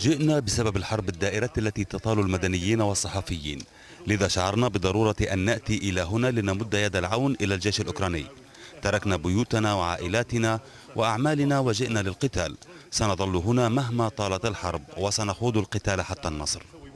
جئنا بسبب الحرب الدائرة التي تطال المدنيين والصحفيين لذا شعرنا بضرورة أن نأتي إلى هنا لنمد يد العون إلى الجيش الأوكراني تركنا بيوتنا وعائلاتنا وأعمالنا وجئنا للقتال سنظل هنا مهما طالت الحرب وسنخوض القتال حتى النصر